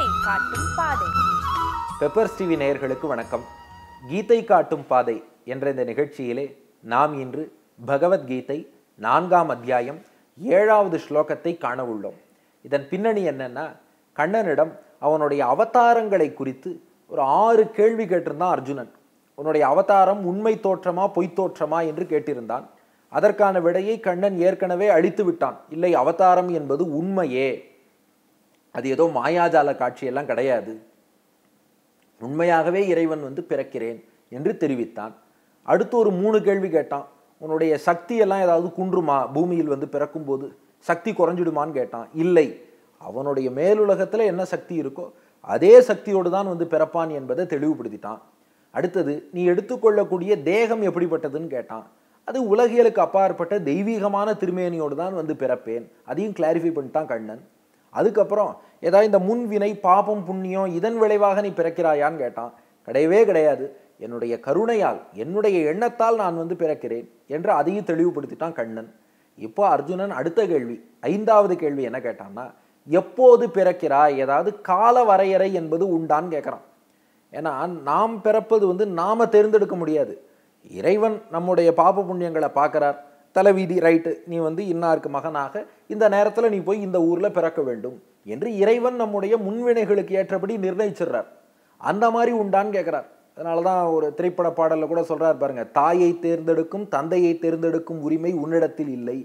கீதை காட்டும் பாதை peppers TV நேயர்களுக்கு வணக்கம் கீதை காட்டும் பாதை என்ற இந்த நிகழ்ச்சியிலே நாம் இன்று பகவத்கீதை நான்காம் அத்தியாயம் ஏழாவது ஸ்லோகத்தை காண உள்ளோம் இதன் பின்னணி என்னன்னா கண்ணனிடம் அவனுடைய அவதாரங்களை குறித்து ஒரு ஆறு கேள்வி கேட்டிருந்தான் அர்ஜுனன் உன்னுடைய அவதாரம் உண்மை தோற்றமா பொய் தோற்றமா என்று கேட்டிருந்தான் அதற்கான விடையை கண்ணன் ஏற்கனவே அழித்து விட்டான் இல்லை அவதாரம் என்பது உண்மையே அது ஏதோ மாயாஜால காட்சியெல்லாம் கிடையாது உண்மையாகவே இறைவன் வந்து பிறக்கிறேன் என்று தெரிவித்தான் அடுத்து ஒரு மூணு கேள்வி கேட்டான் உன்னுடைய சக்தியெல்லாம் ஏதாவது குன்றுமா பூமியில் வந்து பிறக்கும்போது சக்தி குறைஞ்சிடுமான்னு கேட்டான் இல்லை அவனுடைய மேலுலகத்தில் என்ன சக்தி இருக்கோ அதே சக்தியோடு தான் வந்து பிறப்பான் என்பதை தெளிவுபடுத்திட்டான் அடுத்தது நீ எடுத்துக்கொள்ளக்கூடிய தேகம் எப்படிப்பட்டதுன்னு கேட்டான் அது உலகியலுக்கு அப்பாற்பட்ட தெய்வீகமான திருமேனியோடு தான் வந்து பிறப்பேன் அதையும் கிளாரிஃபை பண்ணிட்டான் கண்ணன் அதுக்கப்புறம் ஏதாவது இந்த முன்வினை பாபம் புண்ணியம் இதன் விளைவாக நீ பிறக்கிறாயான்னு கேட்டான் கிடையவே கிடையாது என்னுடைய கருணையால் என்னுடைய எண்ணத்தால் நான் வந்து பிறக்கிறேன் என்று அதையும் தெளிவுபடுத்திட்டான் கண்ணன் இப்போ அர்ஜுனன் அடுத்த கேள்வி ஐந்தாவது கேள்வி என்ன கேட்டான்னா எப்போது பிறக்கிறாய் ஏதாவது கால வரையறை என்பது உண்டான்னு கேட்குறான் ஏன்னா நாம் பிறப்பது வந்து நாம் தேர்ந்தெடுக்க முடியாது இறைவன் நம்முடைய பாப புண்ணியங்களை பார்க்குறார் தலைவீதி ரைட்டு நீ வந்து இன்னாருக்கு மகனாக இந்த நேரத்தில் நீ போய் இந்த ஊரில் பிறக்க வேண்டும் என்று இறைவன் நம்முடைய முன்வினைகளுக்கு ஏற்றபடி நிர்ணயிச்சிடுறார் அந்த மாதிரி உண்டான்னு கேட்குறார் அதனால தான் ஒரு திரைப்பட பாடலில் கூட சொல்கிறார் பாருங்கள் தாயை தேர்ந்தெடுக்கும் தந்தையை தேர்ந்தெடுக்கும் உரிமை உன்னிடத்தில் இல்லை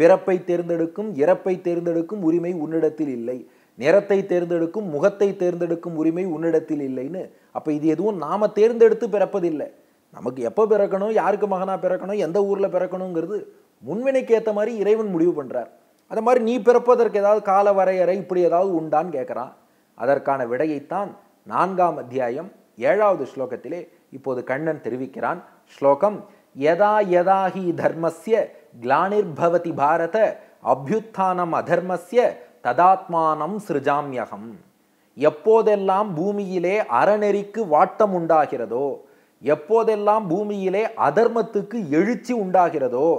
பிறப்பை தேர்ந்தெடுக்கும் இறப்பை தேர்ந்தெடுக்கும் உரிமை உன்னிடத்தில் இல்லை நிறத்தை தேர்ந்தெடுக்கும் முகத்தை தேர்ந்தெடுக்கும் உரிமை உன்னிடத்தில் இல்லைன்னு அப்போ இது எதுவும் நாம் தேர்ந்தெடுத்து பிறப்பதில்லை நமக்கு எப்போ பிறக்கணும் யாருக்கு மகனாக பிறக்கணும் எந்த ஊரில் பிறக்கணுங்கிறது முன்வினைக்கு ஏற்ற மாதிரி இறைவன் முடிவு பண்ணுறார் அதை மாதிரி நீ பிறப்பதற்கு ஏதாவது கால வரையறை இப்படி ஏதாவது உண்டான்னு கேட்குறான் அதற்கான விடையைத்தான் நான்காம் அத்தியாயம் ஏழாவது ஸ்லோகத்திலே இப்போது கண்ணன் தெரிவிக்கிறான் ஸ்லோகம் யதா ஹி தர்மஸ்ய கிளானிர்பவதி பாரத அபியுத்தானம் அதர்மஸ்ய ததாத்மானம் சிருஜாம்யகம் எப்போதெல்லாம் பூமியிலே அறநெறிக்கு வாட்டம் உண்டாகிறதோ எப்போதெல்லாம் பூமியிலே அதர்மத்துக்கு எழுச்சி உண்டாகிறதோ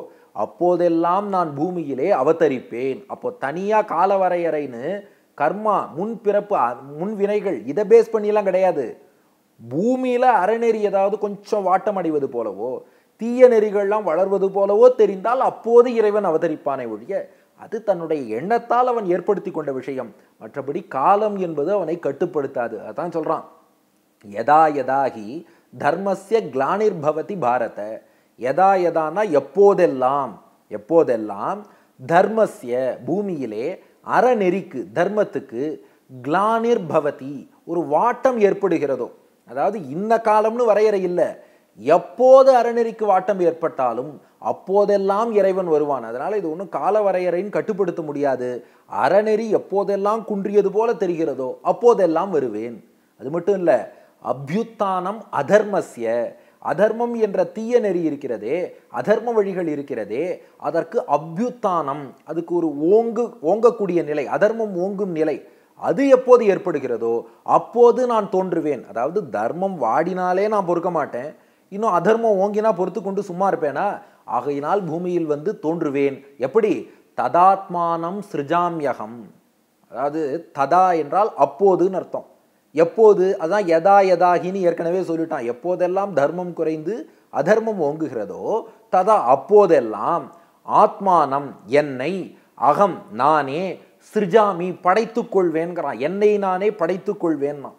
அப்போதெல்லாம் நான் பூமியிலே அவதரிப்பேன் அப்போ தனியாக காலவரையறைன்னு கர்மா முன் பிறப்பு முன் வினைகள் இதை பேஸ் பண்ணிலாம் கிடையாது பூமியில் அறநெறி ஏதாவது கொஞ்சம் வாட்டம் அடைவது போலவோ தீய நெறிகள்லாம் வளர்வது போலவோ தெரிந்தால் அப்போது இறைவன் அவதரிப்பானை ஒழிய அது தன்னுடைய எண்ணத்தால் அவன் ஏற்படுத்தி கொண்ட விஷயம் மற்றபடி காலம் என்பது அவனை கட்டுப்படுத்தாது அதான் சொல்கிறான் எதா எதாகி தர்மசிய கிளானிர்பவதி பாரத எதா எதானா எப்போதெல்லாம் எப்போதெல்லாம் தர்மசிய பூமியிலே அறநெறிக்கு தர்மத்துக்கு கிளானிர்பவதி ஒரு வாட்டம் ஏற்படுகிறதோ அதாவது இந்த காலம்னு வரையறை இல்லை எப்போது அறநெறிக்கு வாட்டம் ஏற்பட்டாலும் அப்போதெல்லாம் இறைவன் வருவான் அதனால் இது ஒன்றும் கால வரையறைன்னு கட்டுப்படுத்த முடியாது அறநெறி எப்போதெல்லாம் குன்றியது போல தெரிகிறதோ அப்போதெல்லாம் வருவேன் அது மட்டும் இல்லை அபியுத்தானம் அதர்மஸ்ய அதர்மம் என்ற தீய நெறி இருக்கிறதே அதர்ம வழிகள் இருக்கிறதே அதற்கு அபியுத்தானம் அதுக்கு ஒரு ஓங்கு ஓங்கக்கூடிய நிலை அதர்மம் ஓங்கும் நிலை அது எப்போது ஏற்படுகிறதோ அப்போது நான் தோன்றுவேன் அதாவது தர்மம் வாடினாலே நான் பொறுக்க மாட்டேன் இன்னும் அதர்மம் ஓங்கினா பொறுத்து கொண்டு சும்மா இருப்பேனா ஆகையினால் பூமியில் வந்து தோன்றுவேன் எப்படி ததாத்மானம் சிருஜாம்யகம் அதாவது ததா என்றால் அப்போதுன்னு அர்த்தம் எப்போது அதான் எதா எதாகின்னு ஏற்கனவே சொல்லிட்டான் எப்போதெல்லாம் தர்மம் குறைந்து அதர்மம் ஓங்குகிறதோ ததா அப்போதெல்லாம் ஆத்மானம் என்னை அகம் நானே சிருஜாமி படைத்து கொள்வேன்கிறான் என்னை நானே படைத்து கொள்வேன்னா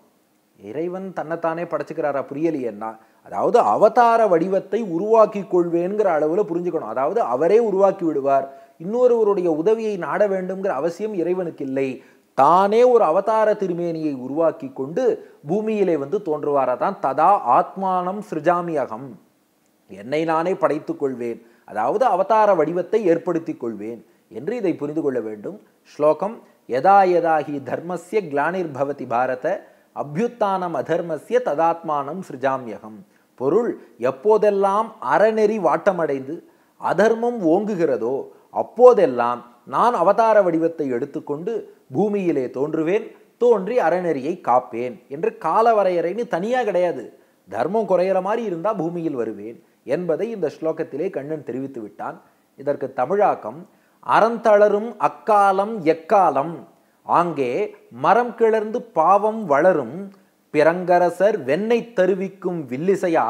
இறைவன் தன்னைத்தானே படைச்சுக்கிறாரா புரியலையேன்னா அதாவது அவதார வடிவத்தை உருவாக்கி கொள்வேங்கிற அளவில் புரிஞ்சுக்கணும் அதாவது அவரே உருவாக்கி விடுவார் இன்னொருவருடைய உதவியை நாட வேண்டும்ங்கிற அவசியம் இறைவனுக்கு இல்லை தானே ஒரு அவதார திருமேனியை உருவாக்கி கொண்டு பூமியிலே வந்து தோன்றுவாரதான் ததா ஆத்மானம் சிருஜாமியகம் அகம் என்னை நானே படைத்துக் கொள்வேன் அதாவது அவதார வடிவத்தை ஏற்படுத்தி கொள்வேன் என்று இதை புரிந்து கொள்ள வேண்டும் ஸ்லோகம் யதா யதாகி கிளானிர் பவதி பாரத அபியுத்தானம் அதர்மசிய ததாத்மானம் சிருஜாமியகம் பொருள் எப்போதெல்லாம் அறநெறி வாட்டமடைந்து அதர்மம் ஓங்குகிறதோ அப்போதெல்லாம் நான் அவதார வடிவத்தை எடுத்துக்கொண்டு பூமியிலே தோன்றுவேன் தோன்றி அறநெறியை காப்பேன் என்று கால வரையறைன்னு தனியாக கிடையாது தர்மம் குறையிற மாதிரி இருந்தால் பூமியில் வருவேன் என்பதை இந்த ஸ்லோகத்திலே கண்ணன் தெரிவித்து விட்டான் இதற்கு தமிழாக்கம் அறந்தளரும் அக்காலம் எக்காலம் ஆங்கே மரம் கிளர்ந்து பாவம் வளரும் பிறங்கரசர் வெண்ணை தருவிக்கும் வில்லிசையா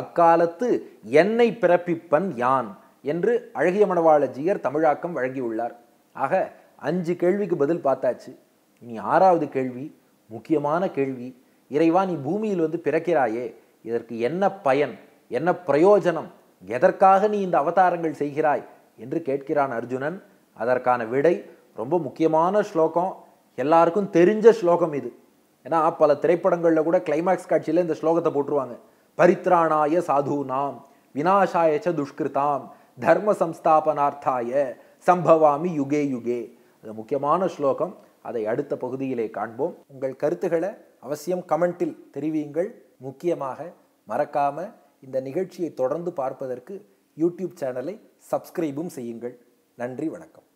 அக்காலத்து என்னை பிறப்பிப்பன் யான் என்று அழகிய மணவாளஜியர் தமிழாக்கம் வழங்கியுள்ளார் ஆக அஞ்சு கேள்விக்கு பதில் பார்த்தாச்சு இனி ஆறாவது கேள்வி முக்கியமான கேள்வி இறைவா நீ பூமியில் வந்து பிறக்கிறாயே இதற்கு என்ன பயன் என்ன பிரயோஜனம் எதற்காக நீ இந்த அவதாரங்கள் செய்கிறாய் என்று கேட்கிறான் அர்ஜுனன் அதற்கான விடை ரொம்ப முக்கியமான ஸ்லோகம் எல்லாருக்கும் தெரிஞ்ச ஸ்லோகம் இது ஏன்னா பல திரைப்படங்களில் கூட கிளைமேக்ஸ் காட்சியில் இந்த ஸ்லோகத்தை போட்டுருவாங்க பரித்ராணாய சாது நாம் வினாசாயச்ச துஷ்கிருதாம் தர்ம சம்ஸ்தாபனார்த்தாய சம்பவாமி யுகே யுகே அது முக்கியமான ஸ்லோகம் அதை அடுத்த பகுதியிலே காண்போம் உங்கள் கருத்துக்களை அவசியம் கமெண்ட்டில் தெரிவியுங்கள் முக்கியமாக மறக்காம இந்த நிகழ்ச்சியை தொடர்ந்து பார்ப்பதற்கு யூடியூப் சேனலை சப்ஸ்கிரைபும் செய்யுங்கள் நன்றி வணக்கம்